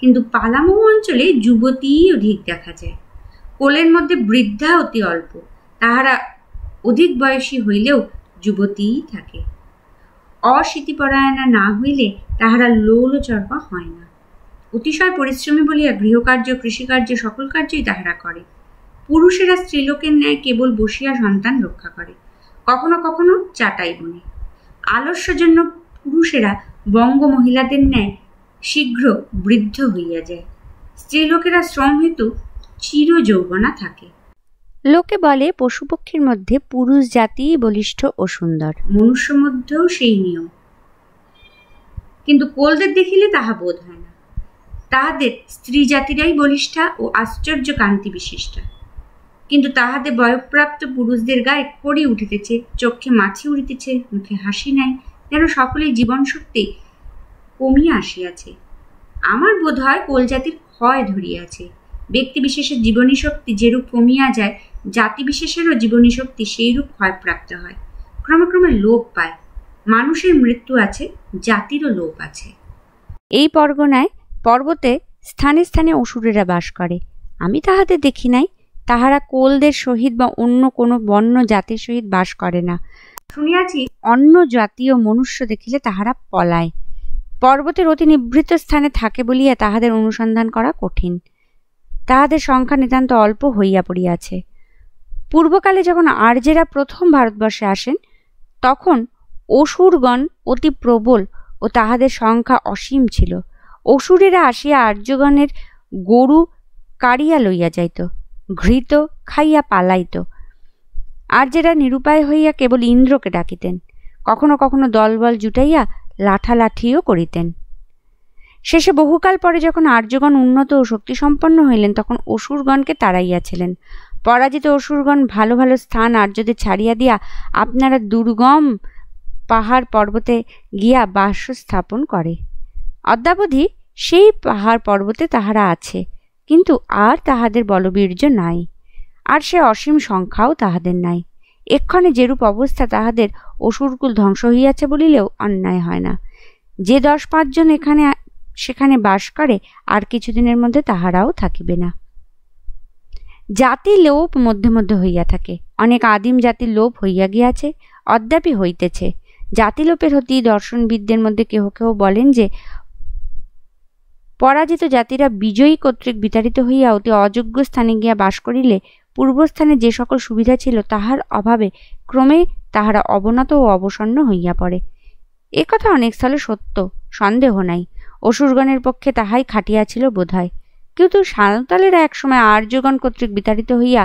কিন্তু পালামো অঞ্চলে যুবতীই অধিক দেখা যায় কোলের মধ্যে বৃদ্ধা অতি অল্প তাহারা অধিক বয়সী হইলেও যুবতীই থাকে অশীতিপরায়ণা না হইলে তাহারা লৌলচর্পা হয় না অতিশয় পরিশ্রমী বলিয়া গৃহকার্য কৃষিকার্য সকল কার্যই তাহারা করে পুরুষেরা স্ত্রীলোকের ন্যায় কেবল বসিয়া সন্তান রক্ষা করে কখনো কখনো চাটাই বনে জন্য পুরুষেরা বঙ্গ মহিলাদের ন্যায় শীঘ্র বৃদ্ধ হইয়া যায় স্ত্রীলোকেরা শ্রম হেতু চির যৌবনা থাকে লোকে বলে পশুপক্ষীর মধ্যে পুরুষ জাতিই বলিষ্ঠ ও সুন্দর মনুষ্য মধ্যেও সেই নিয়ম কিন্তু কোলদের দেখিলে তাহা বোধ হয় না তাহাদের স্ত্রী জাতিরাই বলিষ্ঠা ও আশ্চর্য কান্তি বিশিষ্টা কিন্তু তাহাদের বয়প্রাপ্ত পুরুষদের গায়ে করি উঠিতেছে চোখে মাছি উড়িতেছে মুখে হাসি নাই যেন সকলেই জীবন শক্তি কমিয়া আসিয়াছে আমার বোধ হয় কোল জাতির ক্ষয় ধরিয়াছে ব্যক্তিবিশেষের জীবনী শক্তি যেরূপ কমিয়া যায় জাতিবিশেষেরও জীবনী শক্তি সেইরূপ ক্ষয়প্রাপ্ত হয় ক্রমে ক্রমে লোভ পায় মানুষের মৃত্যু আছে জাতিরও লোভ আছে এই পরগনায় পর্বতে স্থানে স্থানে অসুরেরা বাস করে আমি তাহাতে দেখি নাই তাহারা কোলদের সহিত বা অন্য কোনো বন্য জাতির সহিত বাস করে না শুনিয়াছি অন্য জাতীয় মনুষ্য দেখিলে তাহারা পলায় পর্বতের অতি নিবৃত্ত স্থানে থাকে বলিয়া তাহাদের অনুসন্ধান করা কঠিন তাহাদের সংখ্যা নিতান্ত অল্প হইয়া পড়িয়াছে পূর্বকালে যখন আর্যেরা প্রথম ভারতবর্ষে আসেন তখন অসুরগণ অতি প্রবল ও তাহাদের সংখ্যা অসীম ছিল অসুরেরা আসিয়া আর্যগণের গরু কাড়িয়া লইয়া যাইত ঘৃত খাইয়া পালাইত আর্যেরা নিরুপায় হইয়া কেবল ইন্দ্রকে ডাকিতেন কখনো কখনো দলবল জুটাইয়া লাঠালাঠিও করিতেন শেষে বহুকাল পরে যখন আর্যগণ উন্নত ও শক্তিসম্পন্ন হইলেন তখন অসুরগণকে তাড়াইয়াছিলেন পরাজিত অসুরগণ ভালো ভালো স্থান আর্যদের ছাড়িয়া দিয়া আপনারা দুর্গম পাহাড় পর্বতে গিয়া বাস স্থাপন করে অদ্যাবধি সেই পাহাড় পর্বতে তাহারা আছে কিন্তু আর তাহাদের বলবীর্য নাই আর সে অসীম সংখ্যাও তাহাদের নাই এক্ষণে যেরূপ অবস্থা তাহাদের অসুরকুল ধ্বংস হইয়াছে বলিলেও অন্যায় হয় না যে দশ পাঁচজন এখানে সেখানে বাস করে আর কিছুদিনের মধ্যে তাহারাও থাকিবে না জাতি লোপ মধ্যে মধ্যে হইয়া থাকে অনেক আদিম জাতি লোপ হইয়া গিয়াছে অদ্যাপি হইতেছে জাতি লোপের হতি দর্শনবিদদের মধ্যে কেহ কেহ বলেন যে পরাজিত জাতিরা বিজয়ী কর্তৃক বিতাড়িত হইয়া অতি অযোগ্য স্থানে গিয়া বাস করিলে পূর্বস্থানে যে সকল সুবিধা ছিল তাহার অভাবে ক্রমে তাহারা অবনত ও অবসন্ন হইয়া পড়ে একথা অনেক স্থলে সত্য সন্দেহ নাই অসুরগণের পক্ষে তাহাই খাটিয়াছিল বোধ হয় কিন্তু সাঁওতালেরা একসময় আর্যগণ কর্তৃক বিতাড়িত হইয়া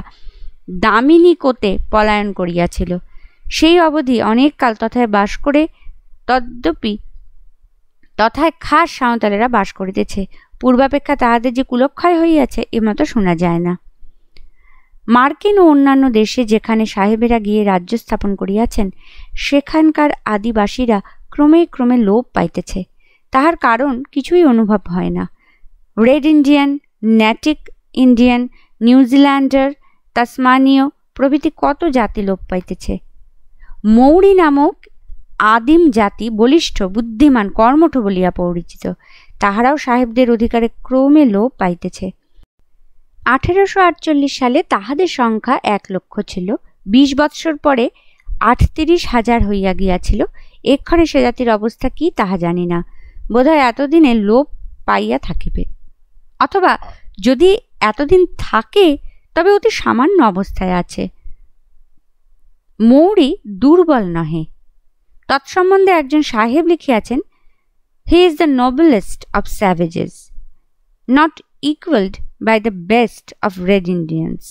দামিনী কোতে পলায়ন করিয়াছিল সেই অবধি অনেক কাল তথায় বাস করে তদ্যপি তথায় খাস সাঁওতালেরা বাস করিতেছে পূর্বাপেক্ষা তাহাদের যে কুলক্ষয় হইয়াছে এমতো শোনা যায় না মার্কিন ও অন্যান্য দেশে যেখানে সাহেবেরা গিয়ে রাজ্য স্থাপন করিয়াছেন সেখানকার আদিবাসীরা ক্রমে ক্রমে লোপ পাইতেছে তাহার কারণ কিছুই অনুভব হয় না রেড ইন্ডিয়ান ন্যাটিক ইন্ডিয়ান নিউজিল্যান্ডার তাসমানীয় প্রভৃতি কত জাতি লোপ পাইতেছে মৌরি নামক আদিম জাতি বলিষ্ঠ বুদ্ধিমান কর্মঠ বলিয়া পরিচিত তাহারাও সাহেবদের অধিকারে ক্রমে লোপ পাইতেছে আঠেরোশো আটচল্লিশ সালে তাহাদের সংখ্যা এক লক্ষ ছিল বিশ বৎসর পরে আটত্রিশ হাজার হইয়া গিয়াছিল এক্ষণে সে জাতির অবস্থা কি তাহা জানি না বোধ হয় এতদিনে লোভ পাইয়া থাকিবে অথবা যদি এতদিন থাকে তবে অতি সামান্য অবস্থায় আছে মৌরি দুর্বল নহে তৎসম্বন্ধে একজন সাহেব লিখিয়াছেন he is the noblest of savages not equalled by the best of red Indians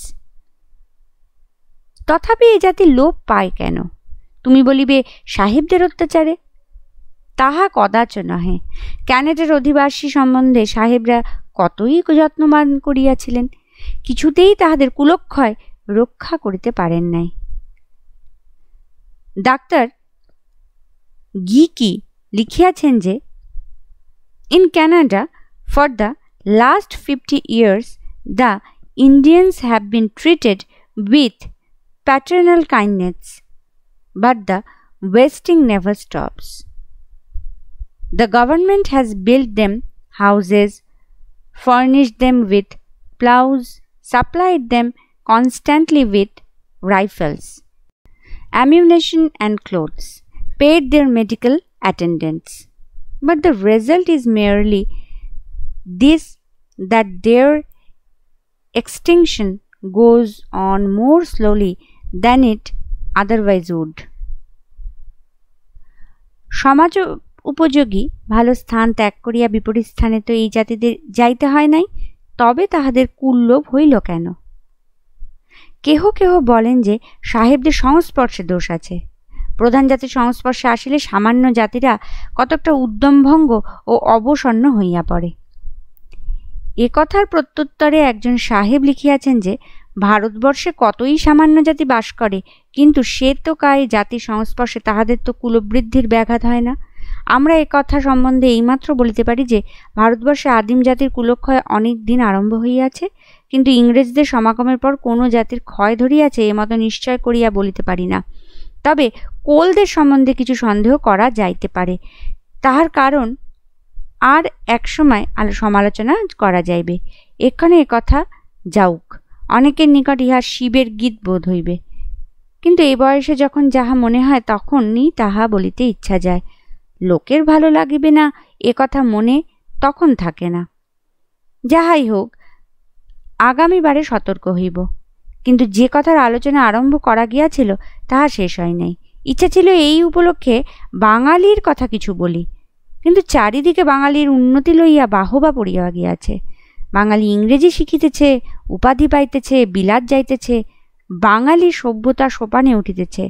তথাপি এ জাতি লোভ পায় কেন তুমি বলিবে সাহেবদের অত্যাচারে তাহা কদাচ নহে ক্যানেডার অধিবাসী সম্বন্ধে সাহেবরা কতই যত্নবান করিয়াছিলেন কিছুতেই তাহাদের কুলক্ষয় রক্ষা করিতে পারেন নাই ডাক্তার গি কি লিখিয়াছেন যে in Canada for the last fifty years the Indians have been treated with paternal kindness but the wasting never stops The government has built them houses, furnished them with plows, supplied them constantly with rifles, ammunition, and clothes, paid their medical attendants. But the result is merely this that their extinction goes on more slowly than it otherwise would. সমাজ উপযোগী ভালো স্থান ত্যাগ করিয়া বিপরীত স্থানে তো এই জাতিদের যাইতে হয় নাই তবে তাহাদের কুল্লোভ হইল কেন কেহ কেহ বলেন যে সাহেবদের সংস্পর্শে দোষ আছে প্রধান জাতির সংস্পর্শে আসিলে সামান্য জাতিরা কতকটা উদ্যমভঙ্গ ও অবসন্ন হইয়া পড়ে এ কথার প্রত্যুত্তরে একজন সাহেব লিখিয়াছেন যে ভারতবর্ষে কতই সামান্য জাতি বাস করে কিন্তু সে তো কায় জাতির সংস্পর্শে তাহাদের তো কুলবৃদ্ধির ব্যাঘাত হয় না আমরা কথা সম্বন্ধে এইমাত্র বলিতে পারি যে ভারতবর্ষে আদিম জাতির কুলক্ষয় অনেক দিন আরম্ভ হইয়াছে কিন্তু ইংরেজদের সমাগমের পর কোনো জাতির ক্ষয় ধরিয়াছে এ মতো নিশ্চয় করিয়া বলিতে পারি না তবে কোলদের সম্বন্ধে কিছু সন্দেহ করা যাইতে পারে তাহার কারণ আর এক সময় আলো সমালোচনা করা যাইবে এক্ষণে কথা যাউক অনেকের নিকট ইহা শিবের গীত বোধ হইবে কিন্তু এই বয়সে যখন যাহা মনে হয় তখনই তাহা বলিতে ইচ্ছা যায় লোকের ভালো লাগিবে না এ কথা মনে তখন থাকে না যাহাই হোক আগামীবারে সতর্ক হইব কিন্তু যে কথার আলোচনা আরম্ভ করা গিয়াছিল তাহা শেষ হয় নাই ইচ্ছা ছিল এই উপলক্ষে বাঙালির কথা কিছু বলি কিন্তু চারিদিকে বাঙালির উন্নতি লইয়া বাহবা পড়িয়া গিয়াছে বাঙালি ইংরেজি শিখিতেছে উপাধি পাইতেছে বিলাত যাইতেছে বাঙালি সভ্যতা সোপানে উঠিতেছে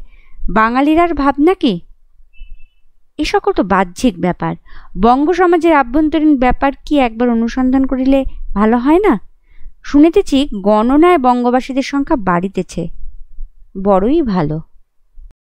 বাঙালির আর ভাবনা কি এ সকল তো বাহ্যিক ব্যাপার বঙ্গ সমাজের আভ্যন্তরীণ ব্যাপার কি একবার অনুসন্ধান করিলে ভালো হয় না শুনেতেছি গণনায় বঙ্গবাসীদের সংখ্যা বাড়িতেছে বড়ই ভালো